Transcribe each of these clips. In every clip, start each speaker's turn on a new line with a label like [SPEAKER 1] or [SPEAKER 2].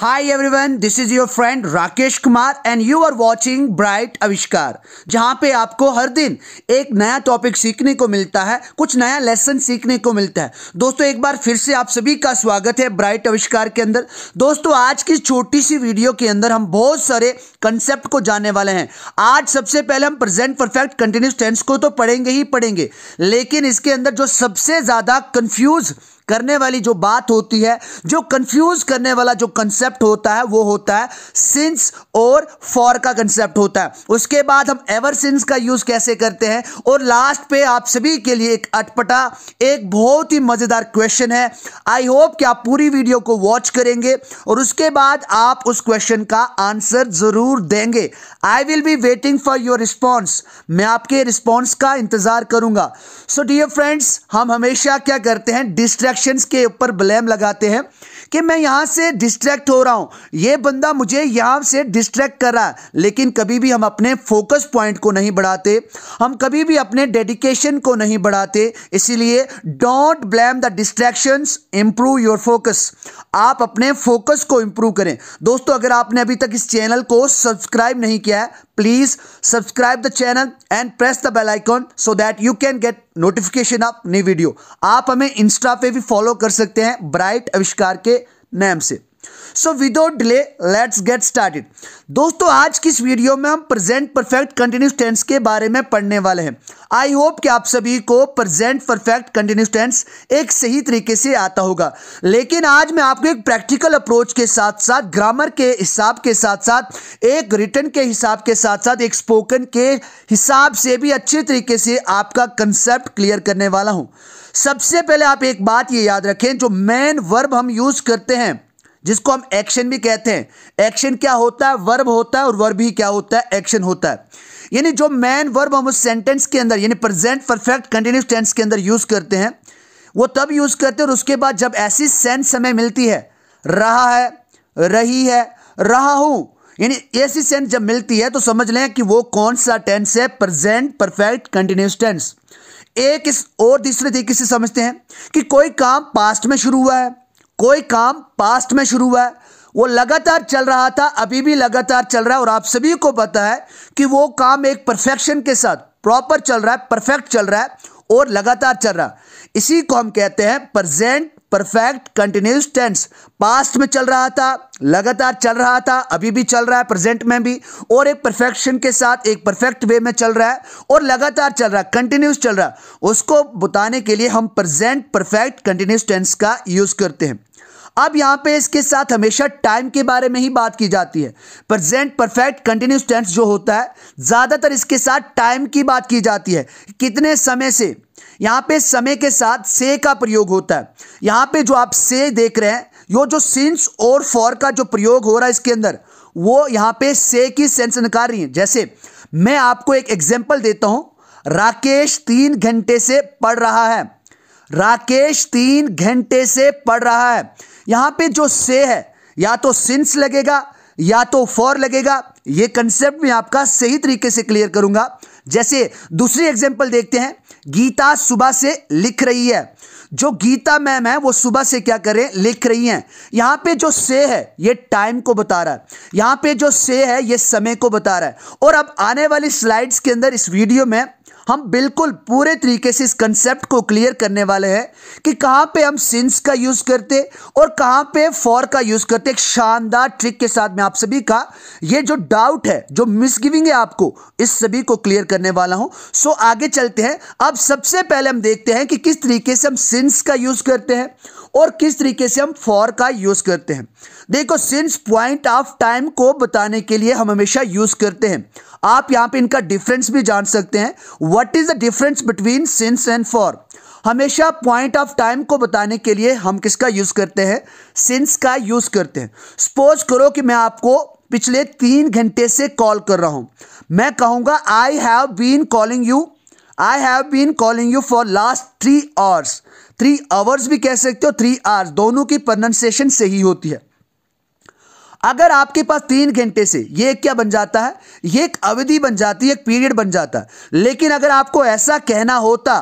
[SPEAKER 1] Hi everyone this is your friend Rakesh Kumar and you are watching bright Aavishkar जहां पे आपको हर दिन एक नया टॉपिक सीखने को मिलता है कुछ नया लेसन सीखने को मिलता है दोस्तों एक बार फिर से आप सभी का स्वागत है ब्राइट आविष्कार के अंदर दोस्तों आज की छोटी सी वीडियो के अंदर हम बहुत सारे कंसेप्ट को जानने वाले हैं आज सबसे पहले हम प्रेजेंट परफेक्ट कंटिन्यूस टेंस को तो पढ़ेंगे ही पढ़ेंगे लेकिन इसके अंदर जो सबसे ज़्यादा कंफ्यूज करने वाली जो बात होती है जो कंफ्यूज करने वाला जो कंसेप्ट होता है वो होता है सिंस और फॉर का कंसेप्ट होता है उसके बाद हम एवर सिंस का यूज कैसे करते हैं और लास्ट पे आप सभी के लिए एक अटपटा एक बहुत ही मजेदार क्वेश्चन है आई होप कि आप पूरी वीडियो को वॉच करेंगे और उसके बाद आप उस क्वेश्चन का आंसर जरूर देंगे I will be waiting for your response मैं आपके रिस्पॉन्स का इंतजार करूंगा सो डियर फ्रेंड्स हम हमेशा क्या करते हैं डिस्ट्रैक्ट डिस्ट्रैक्शंस के ऊपर ब्लेम लगाते हैं कि मैं यहाँ से डिस्ट्रैक्ट हो रहा हूँ ये बंदा मुझे यहाँ से डिस्ट्रैक्ट कर रहा है लेकिन कभी भी हम अपने फोकस पॉइंट को नहीं बढ़ाते हम कभी भी अपने डेडिकेशन को नहीं बढ़ाते इसीलिए don't blame the distractions improve your focus आप अपने फोकस को इम्प्रूव करें दोस्तों अगर आपने अभी तक इस चैनल को सब्सक्राइब नहीं किया है please subscribe the channel and press the bell icon so that you can get notification आप नई वीडियो आप हमें इंस्टा पे भी फॉलो कर सकते हैं ब्राइट आविष्कार के नाम से so without delay let's get started दोस्तों आज की इस वीडियो में हम प्रेजेंट परफेक्ट कंटिन्यूस टेंस के बारे में पढ़ने वाले हैं आई होप कि आप सभी को प्रेजेंट परफेक्ट कंटिन्यूस टेंस एक सही तरीके से आता होगा लेकिन आज मैं आपको एक प्रैक्टिकल अप्रोच के साथ साथ ग्रामर के हिसाब के साथ साथ एक रिटर्न के हिसाब के साथ साथ एक स्पोकन के हिसाब से भी अच्छे तरीके से आपका कंसेप्ट क्लियर करने वाला हूँ सबसे पहले आप एक बात ये याद रखें जो मेन वर्ब हम यूज़ करते हैं जिसको हम एक्शन भी कहते हैं एक्शन क्या होता है वर्ब होता है और वर्ब ही क्या होता है एक्शन होता है यानी जो मैन वर्ब हम उस सेंटेंस के अंदर यानी प्रेजेंट परफेक्ट कंटिन्यूस टेंस के अंदर यूज़ करते हैं वो तब यूज़ करते हैं और उसके बाद जब ऐसी सेंस समय मिलती है रहा है रही है रहा हूं यानी ऐसी सेंस जब मिलती है तो समझ लें कि वो कौन सा टेंस है प्रेजेंट परफेक्ट कंटिन्यूस टेंस एक इस और दूसरे तरीके से समझते हैं कि कोई काम पास्ट में शुरू हुआ है कोई काम पास्ट में शुरू हुआ है वो लगातार चल रहा था अभी भी लगातार चल रहा है और आप सभी को पता है कि वो काम एक परफेक्शन के साथ प्रॉपर चल रहा है परफेक्ट चल रहा है और लगातार चल रहा है इसी को हम कहते हैं present perfect continuous tense past में चल रहा था लगातार चल रहा था अभी भी चल रहा है प्रेजेंट में भी और एक परफेक्शन के साथ एक परफेक्ट वे में चल रहा है और लगातार चल रहा है कंटिन्यूस चल रहा है उसको बताने के लिए हम प्रेजेंट परफेक्ट कंटिन्यूस टेंस का यूज़ करते हैं अब यहां पे इसके साथ हमेशा टाइम के बारे में ही बात की जाती है प्रेजेंट परफेक्ट कंटिन्यूस टेंस जो होता है ज़्यादातर इसके साथ टाइम की बात की जाती है कितने समय से यहां पे समय के साथ से का प्रयोग होता है यहां पे जो आप से देख रहे हैं यो जो सिंस और फॉर का जो प्रयोग हो रहा है इसके अंदर वो यहां पे से की सेंस निकाल रही है जैसे मैं आपको एक एग्जाम्पल देता हूं राकेश तीन घंटे से पढ़ रहा है राकेश तीन घंटे से पढ़ रहा है यहां पे जो से है या तो सिंस लगेगा या तो फॉर लगेगा ये कंसेप्ट में आपका सही तरीके से क्लियर करूंगा जैसे दूसरी एग्जांपल देखते हैं गीता सुबह से लिख रही है जो गीता मैम है वो सुबह से क्या करें लिख रही हैं यहां पे जो से है ये टाइम को बता रहा है यहां पे जो से है ये समय को बता रहा है और अब आने वाली स्लाइड्स के अंदर इस वीडियो में हम बिल्कुल पूरे तरीके से इस कंसेप्ट को क्लियर करने वाले हैं कि कहाँ पे हम सिंस का यूज़ करते और कहाँ पे फॉर का यूज़ करते एक शानदार ट्रिक के साथ मैं आप सभी का ये जो डाउट है जो मिसगिविंग है आपको इस सभी को क्लियर करने वाला हूँ सो आगे चलते हैं अब सबसे पहले हम देखते हैं कि किस तरीके से हम सिंस का यूज़ करते हैं और किस तरीके से हम फॉर का यूज़ करते हैं देखो सिंस पॉइंट ऑफ टाइम को बताने के लिए हम हमेशा यूज़ करते हैं आप यहाँ पे इनका डिफरेंस भी जान सकते हैं what is the difference between since and for हमेशा पॉइंट ऑफ टाइम को बताने के लिए हम किसका यूज़ करते हैं सिंस का यूज़ करते हैं सपोज करो कि मैं आपको पिछले तीन घंटे से कॉल कर रहा हूं मैं कहूँगा I have been calling you I have been calling you for last three hours three hours भी कह सकते हो थ्री आवर्स दोनों की प्रोनाउंसिएशन सही होती है अगर आपके पास तीन घंटे से ये क्या बन जाता है ये एक अवधि बन जाती है एक पीरियड बन जाता है लेकिन अगर आपको ऐसा कहना होता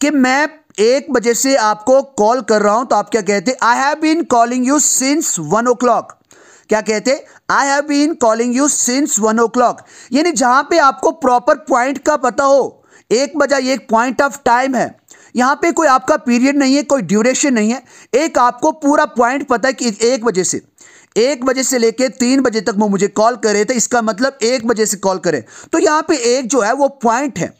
[SPEAKER 1] कि मैं एक बजे से आपको कॉल कर रहा हूं तो आप क्या कहते I have been calling you since one o'clock क्या कहते I have been calling you since one o'clock यानी जहां पे आपको प्रॉपर पॉइंट का पता हो एक बजा एक पॉइंट ऑफ टाइम है यहां पे कोई आपका पीरियड नहीं है कोई ड्यूरेशन नहीं है एक आपको पूरा पॉइंट पता है कि एक बजे से एक बजे से लेकर तीन बजे तक वो मुझे कॉल करे तो इसका मतलब एक बजे से कॉल करें तो यहाँ पे एक जो है वो पॉइंट है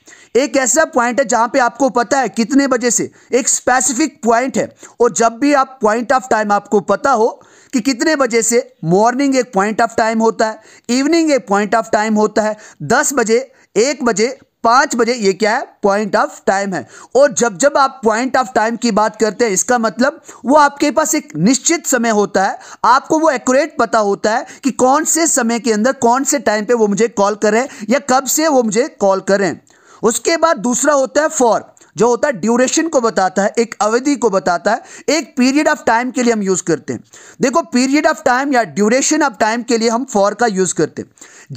[SPEAKER 1] एक ऐसा पॉइंट है जहां पे आपको पता है कितने बजे से एक स्पेसिफिक पॉइंट है और जब भी आप पॉइंट ऑफ टाइम आपको पता हो कि कितने बजे से मॉर्निंग एक पॉइंट ऑफ टाइम होता है इवनिंग एक पॉइंट ऑफ टाइम होता है दस बजे एक बजे पांच बजे ये क्या है पॉइंट ऑफ टाइम है और जब जब आप पॉइंट ऑफ टाइम की बात करते हैं इसका मतलब वो आपके पास एक निश्चित समय होता है आपको वो एक्यूरेट पता होता है कि कौन से समय के अंदर कौन से टाइम पे वो मुझे कॉल करें या कब से वो मुझे कॉल करें उसके बाद दूसरा होता है फॉर जो होता है ड्यूरेशन को बताता है एक अवधि को बताता है एक पीरियड ऑफ टाइम के लिए हम यूज़ करते हैं देखो पीरियड ऑफ टाइम या ड्यूरेशन ऑफ टाइम के लिए हम फॉर का यूज़ करते हैं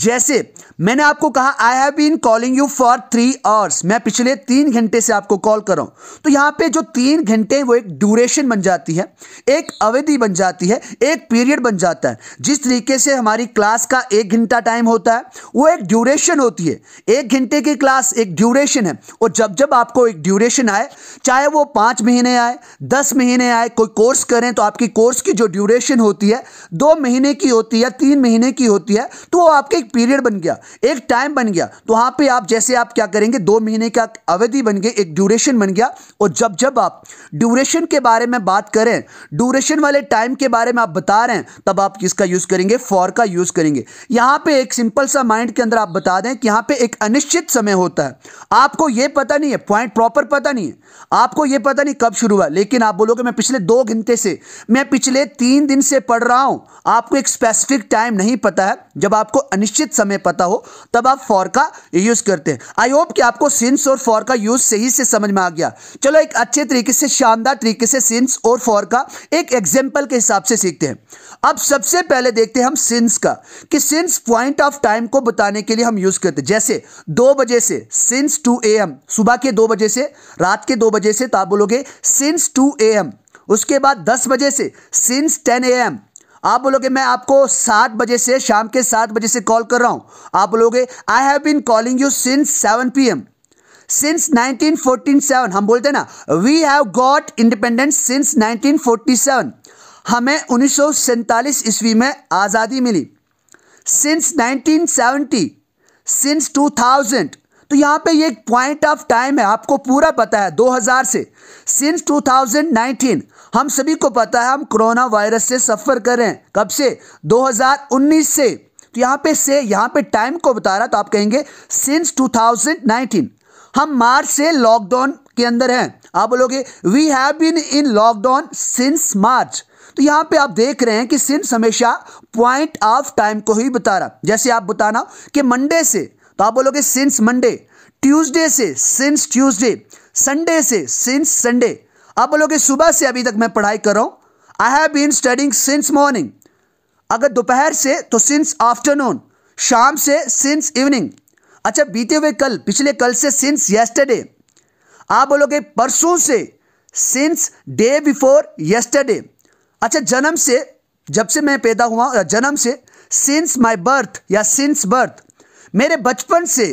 [SPEAKER 1] जैसे मैंने आपको कहा I have been calling you for three hours मैं पिछले तीन घंटे से आपको कॉल कर रहा हूँ तो यहाँ पे जो तीन घंटे वो एक ड्यूरेशन बन जाती है एक अवधि बन जाती है एक पीरियड बन जाता है जिस तरीके से हमारी क्लास का एक घंटा टाइम होता है वो एक ड्यूरेशन होती है एक घंटे की क्लास एक ड्यूरेशन है और जब जब आपको एक ड्यूरेशन आए चाहे वो पाँच महीने आए दस महीने आए कोई कोर्स करें तो आपकी कोर्स की जो ड्यूरेशन होती है दो महीने की होती है तीन महीने की होती है तो वो आपका एक पीरियड बन गया एक टाइम बन गया तो वहाँ पे आप जैसे आप क्या करेंगे दो महीने का अवधि बन गया एक ड्यूरेशन बन गया और जब जब आप ड्यूरेशन के बारे में बात करें ड्यूरेशन वाले टाइम के बारे में आप बता रहे हैं तब आप किसका यूज़ करेंगे फॉर का यूज़ करेंगे यहाँ पे एक सिंपल सा माइंड के अंदर आप बता दें कि यहाँ पे एक अनिश्चित समय होता है आपको ये पता नहीं है पॉइंट प्रॉपर प्रॉपर पता नहीं है आपको ये पता नहीं कब शुरू हुआ लेकिन आप बोलोगे मैं पिछले दो घंटे से मैं पिछले तीन दिन से पढ़ रहा हूँ आपको एक स्पेसिफिक टाइम नहीं पता है जब आपको अनिश्चित समय पता हो तब आप फॉर का यूज़ करते हैं आई होप कि आपको सिंस और फॉर का यूज़ सही से समझ में आ गया चलो एक अच्छे तरीके से शानदार तरीके से सिंस और फॉर का एक एग्जाम्पल के हिसाब से सीखते हैं अब सबसे पहले देखते हैं हम सिंस का कि सिंस पॉइंट ऑफ टाइम को बताने के लिए हम यूज़ करते हैं जैसे दो बजे से सिंस टू ए एम सुबह के दो बजे से रात के दो बजे से तो आप बोलोगे सिंस टू ए एम उसके बाद दस बजे से सिंस टेन ए एम आप बोलोगे मैं आपको सात बजे से शाम के सात बजे से कॉल कर रहा हूं आप बोलोगे I have been calling you since seven P M since nineteen forty seven हम बोलते हैं ना we have got independence since nineteen forty seven हमें उन्नीस सौ सैंतालीस ईस्वी में आज़ादी मिली since nineteen seventy since two thousand तो यहाँ पे ये पॉइंट ऑफ टाइम है आपको पूरा पता है 2000 से सिंस 2019 हम सभी को पता है हम कोरोना वायरस से सफ़र कर रहे हैं कब से 2019 से तो यहाँ पे से यहाँ पे टाइम को बता रहा तो आप कहेंगे सिंस 2019 हम मार्च से लॉकडाउन के अंदर हैं आप बोलोगे we have been in lockdown since March तो यहाँ पे आप देख रहे हैं कि सिंस हमेशा पॉइंट ऑफ टाइम को ही बता रहा जैसे आप बताना कि मंडे से तो आप बोलोगे सिंस मंडे ट्यूसडे से सिंस ट्यूसडे संडे से सिंस संडे आप बोलोगे सुबह से अभी तक मैं पढ़ाई कर रहा हूं I have been studying since morning अगर दोपहर से तो सिंस आफ्टरनून शाम से सिंस इवनिंग अच्छा बीते हुए कल पिछले कल से सिंस येस्टरडे आप बोलोगे परसों से सिंस डे बिफोर येस्टरडे अच्छा जन्म से जब से मैं पैदा हुआ जन्म से सिंस माई बर्थ या सिंस बर्थ मेरे बचपन से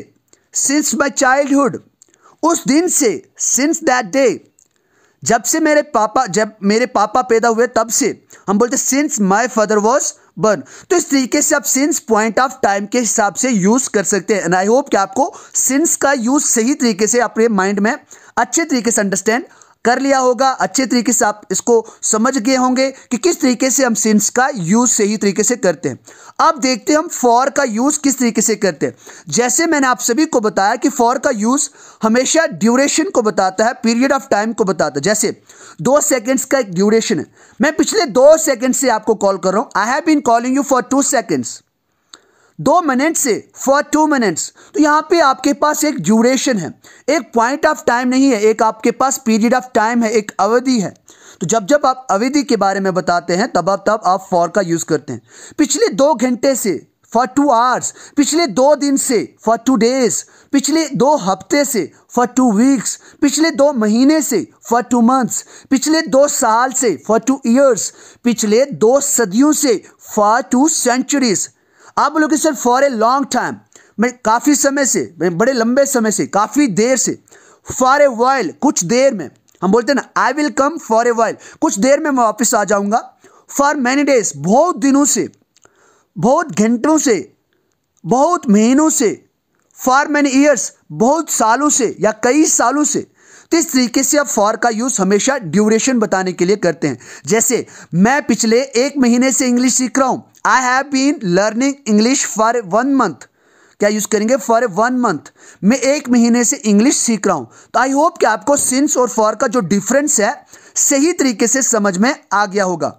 [SPEAKER 1] सिंस माई चाइल्डहुड उस दिन से सिंस दैट डे जब से मेरे पापा जब मेरे पापा पैदा हुए तब से हम बोलते since my father was born तो इस तरीके से आप सिंस पॉइंट ऑफ टाइम के हिसाब से यूज कर सकते हैं एंड आई होप कि आपको सिंस का यूज सही तरीके से अपने माइंड में अच्छे तरीके से अंडरस्टैंड कर लिया होगा अच्छे तरीके से आप इसको समझ गए होंगे कि किस तरीके से हम सिंस का यूज़ सही तरीके से करते हैं अब देखते हैं हम फॉर का यूज़ किस तरीके से करते हैं जैसे मैंने आप सभी को बताया कि फॉर का यूज़ हमेशा ड्यूरेशन को बताता है पीरियड ऑफ टाइम को बताता है जैसे दो सेकेंड्स का एक ड्यूरेशन है मैं पिछले दो सेकेंड से आपको कॉल कर रहा हूँ I have been calling you for two seconds दो मिनट से फॉर टू मिनट्स तो यहाँ पे आपके पास एक ड्यूरेशन है एक पॉइंट ऑफ टाइम नहीं है एक आपके पास पीरियड ऑफ टाइम है एक अवधि है तो जब जब आप अवधि के बारे में बताते हैं तब अब तब आप फॉर का यूज़ करते हैं पिछले दो घंटे से फॉर टू आवर्स पिछले दो दिन से फॉर टू डेज पिछले दो हफ्ते से फॉर टू वीक्स पिछले दो महीने से फॉर टू मंथ्स पिछले दो साल से फॉर टू ईयर्स पिछले दो सदियों से फॉर टू सेंचुरीज़ आप लोग sir for a long time मैं काफ़ी समय से मैं बड़े लंबे समय से काफ़ी देर से फॉर ए वाइल कुछ देर में हम बोलते हैं ना I will come for a while कुछ देर में मैं वापस आ जाऊँगा फॉर मैनी डेज बहुत दिनों से बहुत घंटों से बहुत महीनों से फॉर मैनी ईयर्स बहुत सालों से या कई सालों से तो इस तरीके से आप फॉर का यूज हमेशा ड्यूरेशन बताने के लिए करते हैं जैसे मैं पिछले एक महीने से इंग्लिश सीख रहा हूं I have been learning English for one month क्या यूज करेंगे फॉर वन मंथ मैं एक महीने से इंग्लिश सीख रहा हूं तो आई होप कि आपको सिंस और फॉर का जो डिफरेंस है सही तरीके से समझ में आ गया होगा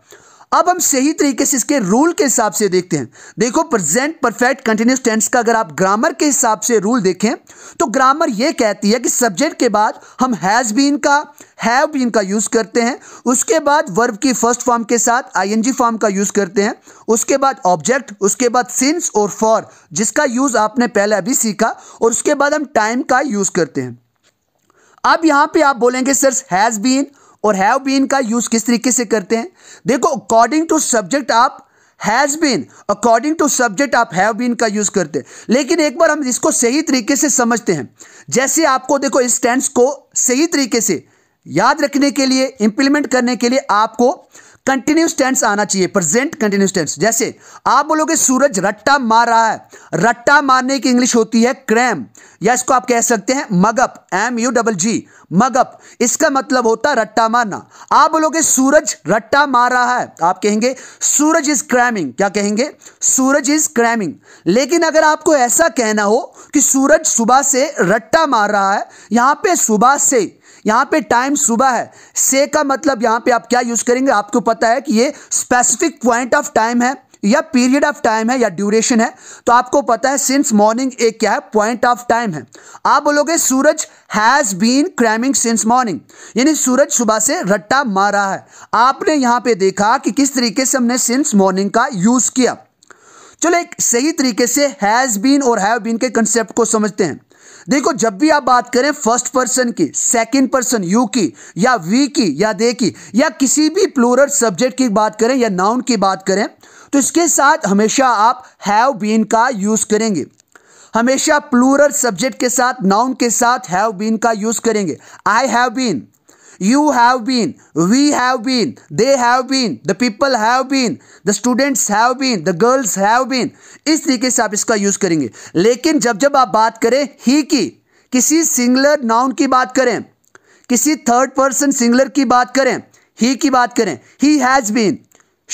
[SPEAKER 1] अब हम सही तरीके से इसके रूल के हिसाब से देखते हैं देखो प्रेजेंट परफेक्ट कंटिन्यूस टेंस का अगर आप ग्रामर के हिसाब से रूल देखें तो ग्रामर यह कहती है कि सब्जेक्ट के बाद हम हैज़ बीन का हैव बीन का यूज़ करते हैं उसके बाद वर्ब की फर्स्ट फॉर्म के साथ आईएनजी फॉर्म का यूज़ करते हैं उसके बाद ऑब्जेक्ट उसके बाद सिंस और फॉर जिसका यूज़ आपने पहले अभी सीखा और उसके बाद हम टाइम का यूज़ करते हैं अब यहां पे आप बोलेंगे सर हैज़ बीन और हैव बीन का यूज़ किस तरीके से करते हैं देखो अकॉर्डिंग टू सब्जेक्ट आप has been according to subject आप हैव बीन का यूज़ करते हैं लेकिन एक बार हम इसको सही तरीके से समझते हैं जैसे आपको देखो इस टेंस को सही तरीके से याद रखने के लिए इंप्लीमेंट करने के लिए आपको कंटिन्यूस टेंस आना चाहिए प्रेजेंट कंटिन्यूस टेंस जैसे आप बोलोगे सूरज रट्टा मार रहा है रट्टा मारने की इंग्लिश होती है क्रैम या इसको आप कह सकते हैं mug up M U double G mug up इसका मतलब होता है रट्टा मारना आप बोलोगे सूरज रट्टा मार रहा है आप कहेंगे सूरज इज क्रैमिंग क्या कहेंगे सूरज इज क्रैमिंग लेकिन अगर आपको ऐसा कहना हो कि सूरज सुबह से रट्टा मार रहा है यहां पे सुबह से यहाँ पे टाइम सुबह है से का मतलब यहाँ पे आप क्या यूज़ करेंगे आपको पता है कि ये स्पेसिफिक पॉइंट ऑफ टाइम है या पीरियड ऑफ टाइम है या ड्यूरेशन है तो आपको पता है सिंस मॉर्निंग एक क्या है पॉइंट ऑफ टाइम है आप बोलोगे Suraj has been cramming since morning यानी सूरज सुबह से रट्टा मारा है आपने यहां पे देखा कि किस तरीके से हमने सिंस मॉर्निंग का यूज़ किया चलो एक सही तरीके से हैज़ बीन और हैव बीन के कंसेप्ट को समझते हैं देखो जब भी आप बात करें फर्स्ट पर्सन की सेकंड पर्सन यू की या वी की या दे की या किसी भी प्लूरल सब्जेक्ट की बात करें या नाउन की बात करें तो इसके साथ हमेशा आप हैव बीन का यूज़ करेंगे हमेशा प्लूरल सब्जेक्ट के साथ नाउन के साथ हैव बीन का यूज़ करेंगे I have been You have been, we have been, they have been, the people have been, the students have been, the girls have been. इस तरीके से आप इसका यूज करेंगे लेकिन जब जब आप बात करें ही की किसी सिंगलर नाउन की बात करें किसी थर्ड पर्सन सिंगलर की बात करें ही की बात करें he has been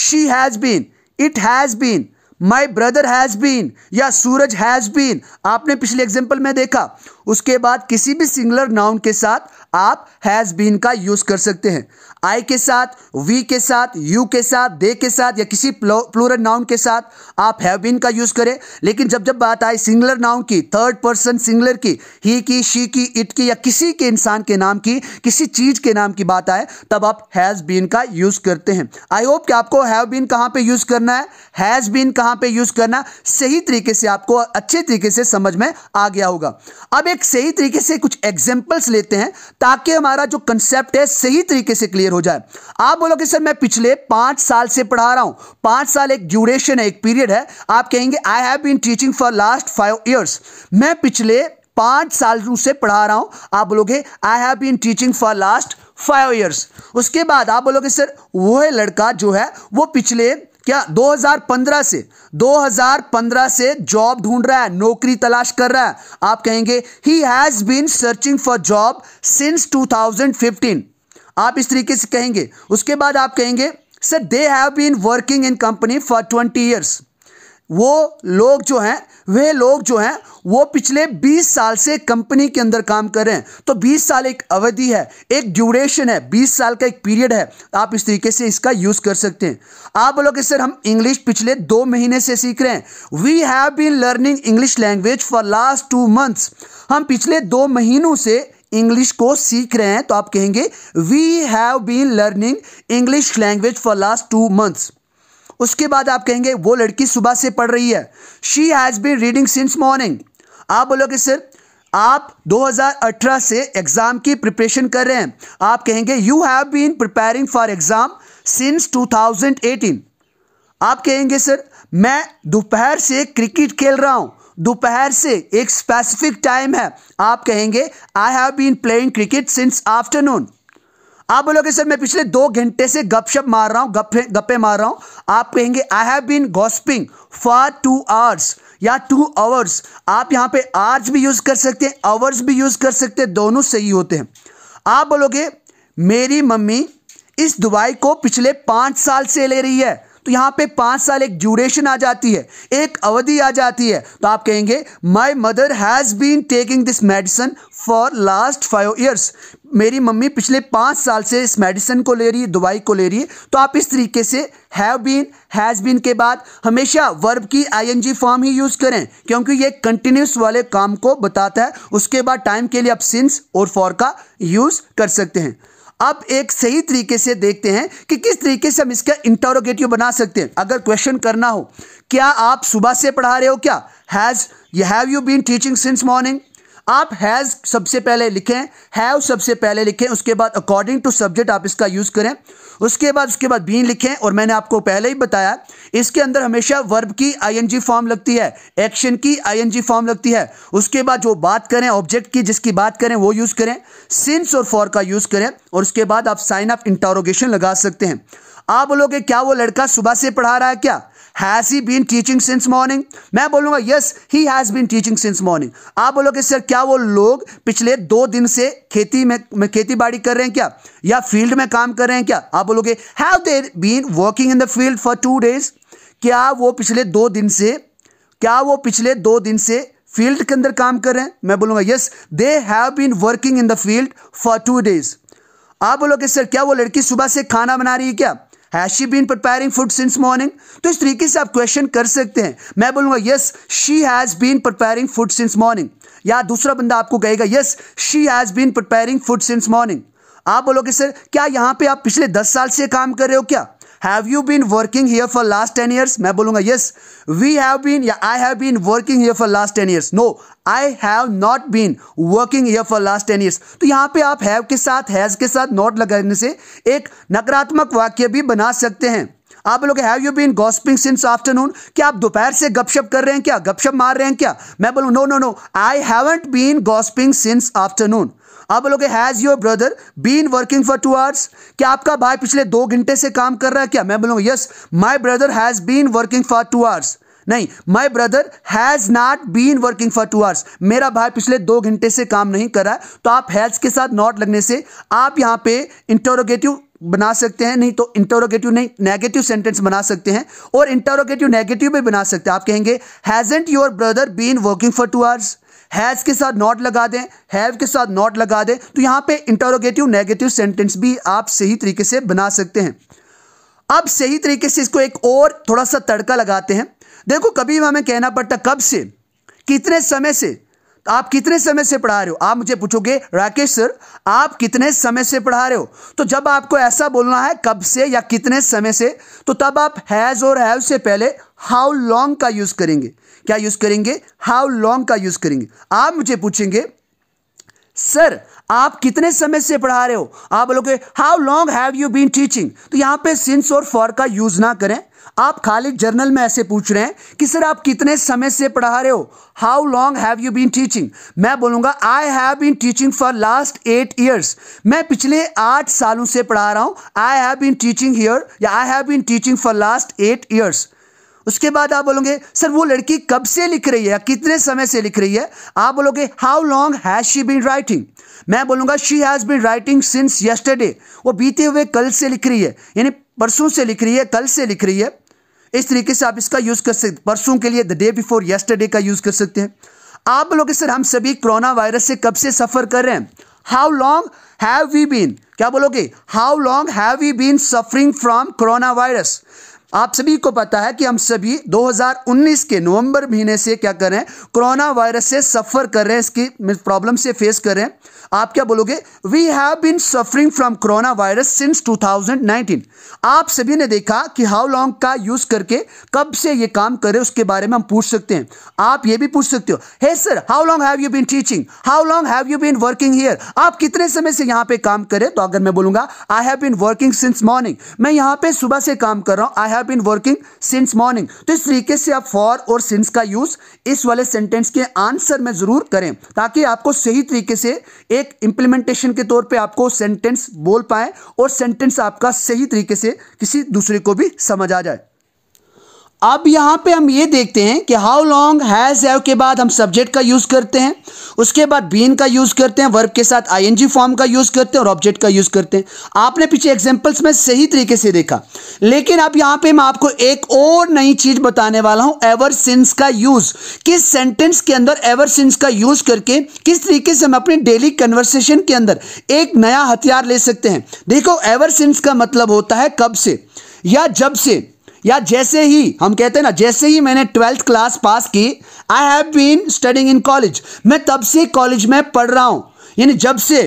[SPEAKER 1] she has been it has been my brother has been या सूरज हैज़ बीन आपने पिछले एग्जाम्पल में देखा उसके बाद किसी भी सिंगलर नाउन के साथ आप हैज़ बीन का यूज़ कर सकते हैं आई के साथ वी के साथ यू के साथ दे के साथ या किसी प्लूरल नाउन के साथ आप हैव बीन का यूज करें लेकिन जब जब बात आए सिंगुलर नाउन की थर्ड पर्सन सिंगुलर की ही की शी की इट की या किसी के इंसान के नाम की किसी चीज के नाम की बात आए तब आप हैज बीन का यूज करते हैं आई होप कि आपको हैव बीन कहां पे यूज करना है हैज बीन कहां पे यूज करना सही तरीके से आपको अच्छे तरीके से समझ में आ गया होगा अब एक सही तरीके से कुछ एग्जाम्पल्स लेते हैं ताकि हमारा जो कंसेप्ट है सही तरीके से क्लियर क्लियर हो जाए आप बोलोगे सर मैं पिछले पांच साल से पढ़ा रहा हूं पांच साल एक ड्यूरेशन है एक पीरियड है आप कहेंगे I have been teaching for last five years मैं पिछले पांच साल से पढ़ा रहा हूं आप बोलोगे I have been teaching for last five years उसके बाद आप बोलोगे सर वो है लड़का जो है वो पिछले क्या 2015 से 2015 से जॉब ढूंढ रहा है नौकरी तलाश कर रहा है आप कहेंगे he has been searching for job since 2015 आप इस तरीके से कहेंगे उसके बाद आप कहेंगे sir they have been working in company for twenty years वो लोग जो हैं वे लोग जो हैं वो पिछले 20 साल से कंपनी के अंदर काम कर रहे हैं तो 20 साल एक अवधि है एक ड्यूरेशन है 20 साल का एक पीरियड है आप इस तरीके से इसका यूज़ कर सकते हैं आप बोलोगे सर हम इंग्लिश पिछले दो महीने से सीख रहे हैं we have been learning English language for last two months हम पिछले दो महीनों से इंग्लिश को सीख रहे हैं तो आप कहेंगे we have been learning English language for last two months उसके बाद आप कहेंगे वो लड़की सुबह से पढ़ रही है she has been reading since morning आप बोलोगे सर आप 2018 से एग्ज़ाम की प्रिपरेशन कर रहे हैं आप कहेंगे you have been preparing for exam since 2018 आप कहेंगे सर मैं दोपहर से क्रिकेट खेल रहा हूं दोपहर से एक स्पेसिफिक टाइम है आप कहेंगे I have been playing cricket since afternoon आप बोलोगे सर मैं पिछले दो घंटे से गपशप मार रहा हूं गप्पे गप्पे मार रहा हूं आप कहेंगे I have been gossiping for two hours या टू आवर्स आप यहां पे आवर्स भी यूज़ कर सकते हैं आवर्स भी यूज़ कर सकते हैं दोनों सही होते हैं आप बोलोगे मेरी मम्मी इस दवाई को पिछले पांच साल से ले रही है तो यहां पे पांच साल एक ड्यूरेशन आ जाती है एक अवधि आ जाती है तो आप कहेंगे my mother has been taking this medicine for last five years मेरी मम्मी पिछले पांच साल से इस मेडिसिन को ले रही है दवाई को ले रही है तो आप इस तरीके से हैव बीन हैज़ बीन के बाद हमेशा वर्ब की आईएनजी फॉर्म ही यूज़ करें क्योंकि ये कंटिन्यूस वाले काम को बताता है उसके बाद टाइम के लिए आप सिंस और फॉर का यूज़ कर सकते हैं अब एक सही तरीके से देखते हैं कि किस तरीके से हम इसका इंटरोगेटिव बना सकते हैं अगर क्वेश्चन करना हो क्या आप सुबह से पढ़ा रहे हो क्या has have you been teaching since morning आप हैज़ सबसे पहले लिखें हैव सबसे पहले लिखें उसके बाद अकॉर्डिंग टू सब्जेक्ट आप इसका यूज़ करें उसके बाद उसके बाद बीन लिखें और मैंने आपको पहले ही बताया इसके अंदर हमेशा वर्ब की आईएनजी फॉर्म लगती है एक्शन की आईएनजी फॉर्म लगती है उसके बाद जो बात करें ऑब्जेक्ट की जिसकी बात करें वो यूज़ करें सिंस और फॉर का यूज़ करें और उसके बाद आप साइन ऑफ इंटारोगेशन लगा सकते हैं आप बोलोगे क्या वो लड़का सुबह से पढ़ा रहा है क्या has he been teaching since morning मैं बोलूंगा yes he has been teaching since morning आप बोलोगे सर क्या वो लोग पिछले दो दिन से खेती में, में खेती बाड़ी कर रहे हैं क्या या फील्ड में काम कर रहे हैं क्या आप बोलोगे have they been working in the field for two days क्या वो पिछले दो दिन से क्या वो पिछले दो दिन से फील्ड के अंदर काम कर रहे हैं मैं बोलूंगा yes they have been working in the field for two days आप बोलोगे सर क्या वो लड़की सुबह से खाना बना रही है क्या has she been preparing food since morning तो इस तरीके से आप क्वेश्चन कर सकते हैं मैं बोलूंगा yes she has been preparing food since morning या दूसरा बंदा आपको कहेगा yes she has been preparing food since morning आप बोलोगे सर क्या यहां पे आप पिछले दस साल से काम कर रहे हो क्या have you been working here for last ten years मैं बोलूंगा यस वी हैव बीन या I have been working here for last ten years no I have not been working here for last ten years तो यहाँ पे आप have के साथ has के साथ नॉट लगाने से एक नकारात्मक वाक्य भी बना सकते हैं आप लोग have you been gossiping since afternoon क्या आप दोपहर से गपशप कर रहे हैं क्या गपशप मार रहे हैं क्या मैं बोलूं no no no I haven't been gossiping since afternoon आप बोलोगे has your brother been working for two hours क्या आपका भाई पिछले दो घंटे से काम कर रहा है क्या मैं बोलूंगा yes my brother has been working for two hours नहीं my brother has not been working for two hours मेरा भाई पिछले दो घंटे से काम नहीं कर रहा है तो आप हैज़ के साथ नॉट लगने से आप यहां पे इंटरोगेटिव बना सकते हैं नहीं तो इंटरोगेटिव नहीं नेगेटिव सेंटेंस बना सकते हैं और इंटरोगेटिव नेगेटिव भी बना सकते हैं आप कहेंगे hasn't your brother been working for two hours has के साथ नॉट लगा दें हैव के साथ नॉट लगा दें तो यहाँ पे इंटरोगेटिव नेगेटिव सेंटेंस भी आप सही तरीके से बना सकते हैं अब सही तरीके से इसको एक और थोड़ा सा तड़का लगाते हैं देखो कभी हमें कहना पड़ता कब से कितने समय से तो आप कितने समय से पढ़ा रहे हो आप मुझे पूछोगे राकेश सर आप कितने समय से पढ़ा रहे हो तो जब आपको ऐसा बोलना है कब से या कितने समय से तो तब आप हैज़ और हैव से पहले हाउ लॉन्ग का यूज़ करेंगे क्या यूज़ करेंगे हाउ लॉन्ग का यूज़ करेंगे आप मुझे पूछेंगे सर आप कितने समय से पढ़ा रहे हो आप बोलोगे how long have you been teaching तो यहां पे सिंस और फॉर का यूज़ ना करें आप खाली जर्नल में ऐसे पूछ रहे हैं कि सर आप कितने समय से पढ़ा रहे हो how long have you been teaching मैं बोलूंगा I have been teaching for last eight years मैं पिछले आठ सालों से पढ़ा रहा हूं I have been teaching here या I have been teaching for last eight years उसके बाद आप बोलोगे सर वो लड़की कब से लिख रही है कितने समय से लिख रही है आप बोलोगे how long has she been writing मैं बोलूंगा she has been writing since yesterday वो बीते हुए कल से लिख रही है यानी परसों से लिख रही है कल से लिख रही है इस तरीके से आप इसका यूज़ कर सकते परसों के लिए द डे बिफोर यस्टरडे का यूज़ कर सकते हैं आप बोलोगे सर हम सभी कोरोना वायरस से कब से सफ़र कर रहे हैं how long have we been क्या बोलोगे how long have we been suffering from corona virus आप सभी को पता है कि हम सभी 2019 के नवंबर महीने से क्या कर रहे हैं कोरोना वायरस से सफ़र कर रहे हैं इसकी प्रॉब्लम से फेस कर रहे हैं आप क्या बोलोगे we have been suffering from corona virus since 2019 आप सभी ने देखा कि हाउ लॉन्ग का यूज करके कब से ये काम कर रहे उसके बारे में हम पूछ सकते हैं आप ये भी पूछ सकते हो hey sir how long have you been teaching how long have you been working here आप कितने समय से यहां पे काम कर करे तो अगर मैं बोलूंगा I have been working since morning मैं यहां पे सुबह से काम कर रहा हूं I have been working since morning तो इस तरीके से आप फॉर और सिंस का यूज इस वाले सेंटेंस के आंसर में जरूर करें ताकि आपको सही तरीके से एक इंप्लीमेंटेशन के तौर पे आपको सेंटेंस बोल पाए और सेंटेंस आपका सही तरीके से किसी दूसरे को भी समझ आ जाए अब यहाँ पे हम ये देखते हैं कि हाउ लॉन्ग हैज़ हैव के बाद हम सब्जेक्ट का यूज़ करते हैं उसके बाद बीन का यूज़ करते हैं वर्ब के साथ आईएनजी फॉर्म का यूज़ करते हैं और ऑब्जेक्ट का यूज़ करते हैं आपने पीछे एग्जांपल्स में सही तरीके से देखा लेकिन अब यहाँ पे मैं आपको एक और नई चीज़ बताने वाला हूँ एवर सिंस का यूज़ किस सेंटेंस के अंदर एवर सिंस का यूज़ करके किस तरीके से हम अपने डेली कन्वर्सेशन के अंदर एक नया हथियार ले सकते हैं देखो एवर सिंस का मतलब होता है कब से या जब से या जैसे ही हम कहते हैं ना जैसे ही मैंने ट्वेल्थ क्लास पास की I have been studying in college मैं तब से कॉलेज में पढ़ रहा हूं यानी जब से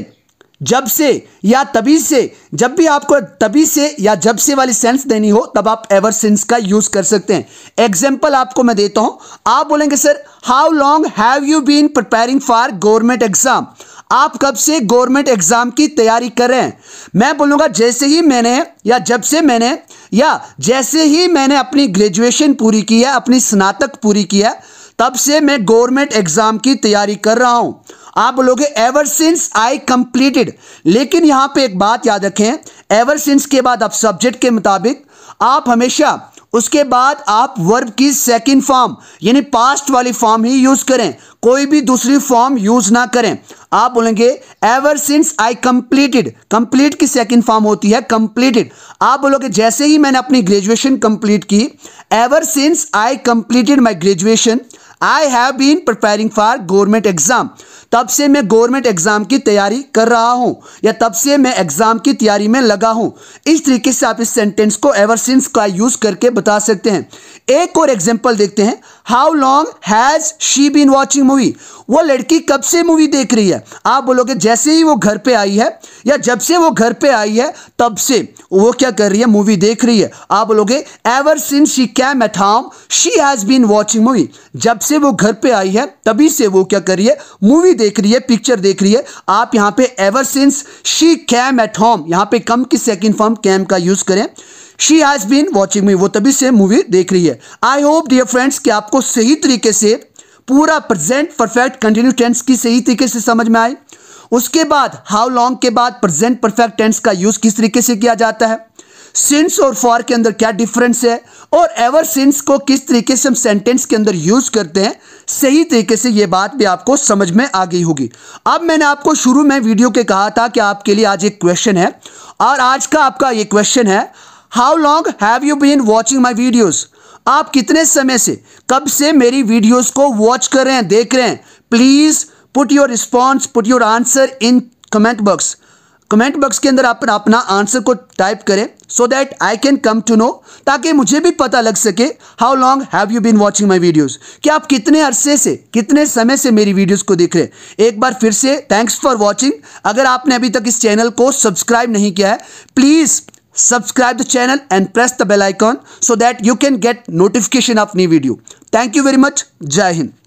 [SPEAKER 1] जब से या तभी से जब भी आपको तभी से या जब से वाली सेंस देनी हो तब आप एवर सिंस का यूज कर सकते हैं एग्जाम्पल आपको मैं देता हूं आप बोलेंगे sir how long have you been preparing for government exam आप कब से गवर्नमेंट एग्ज़ाम की तैयारी कर रहे हैं मैं बोलूँगा जैसे ही मैंने या जब से मैंने या जैसे ही मैंने अपनी ग्रेजुएशन पूरी की है अपनी स्नातक पूरी की है तब से मैं गवर्नमेंट एग्ज़ाम की तैयारी कर रहा हूँ आप बोलोगे एवर सिंस आई कंप्लीटेड लेकिन यहाँ पे एक बात याद रखें एवर सिंस के बाद आप सब्जेक्ट के मुताबिक आप हमेशा उसके बाद आप वर्ब की सेकंड फॉर्म यानी पास्ट वाली फॉर्म ही यूज़ करें कोई भी दूसरी फॉर्म यूज़ ना करें आप बोलेंगे ever since I completed complete की सेकंड फॉर्म होती है कंप्लीटेड आप बोलोगे जैसे ही मैंने अपनी ग्रेजुएशन कंप्लीट की ever since I completed my graduation I have been preparing for government exam तब से मैं गवर्नमेंट एग्ज़ाम की तैयारी कर रहा हूँ या तब से मैं एग्ज़ाम की तैयारी में लगा हूँ इस तरीके से आप इस सेंटेंस को एवर सिंस का यूज़ करके बता सकते हैं एक और एग्जाम्पल देखते हैं how long has she been watching movie वो लड़की कब से मूवी देख रही है आप बोलोगे जैसे ही वो घर पे आई है या जब से वो घर पे आई है तब से वो क्या कर रही है मूवी देख रही है आप बोलोगे ever since she came at home she has been watching movie जब से वो घर पे आई है तभी से वो क्या कर रही है मूवी देख रही है पिक्चर देख रही है आप यहां पे ever since she came at home यहां पे कम की सेकेंड फॉर्म कैम का यूज़ करें she has been watching me वो तभी से मूवी देख रही है आई होप डियर फ्रेंड्स कि आपको सही तरीके से पूरा प्रेजेंट परफेक्ट कंटिन्यू टेंस की सही तरीके से समझ में आए उसके बाद हाउ लॉन्ग के बाद प्रेजेंट परफेक्ट टेंस का यूज़ किस तरीके से किया जाता है सिंस और फॉर के अंदर क्या डिफरेंस है और एवर सिंस को किस तरीके से हम सेंटेंस के अंदर यूज करते हैं सही तरीके से ये बात भी आपको समझ में आ गई होगी अब मैंने आपको शुरू में वीडियो के कहा था कि आपके लिए आज एक क्वेश्चन है और आज का आपका ये क्वेश्चन है how long have you been watching my videos आप कितने समय से कब से मेरी वीडियोज को वॉच कर रहे हैं देख रहे हैं please put your response put your answer in comment box comment box के अंदर आप अपना आंसर को टाइप करें so that I can come to know ताकि मुझे भी पता लग सके how long have you been watching my videos कि आप कितने अरसे से कितने समय से मेरी वीडियोज़ को देख रहे हैं एक बार फिर से थैंक्स फॉर वॉचिंग अगर आपने अभी तक इस चैनल को सब्सक्राइब नहीं किया है please subscribe the channel and press the bell icon so that you can get notification of new video. Thank you very much. Jai Hind.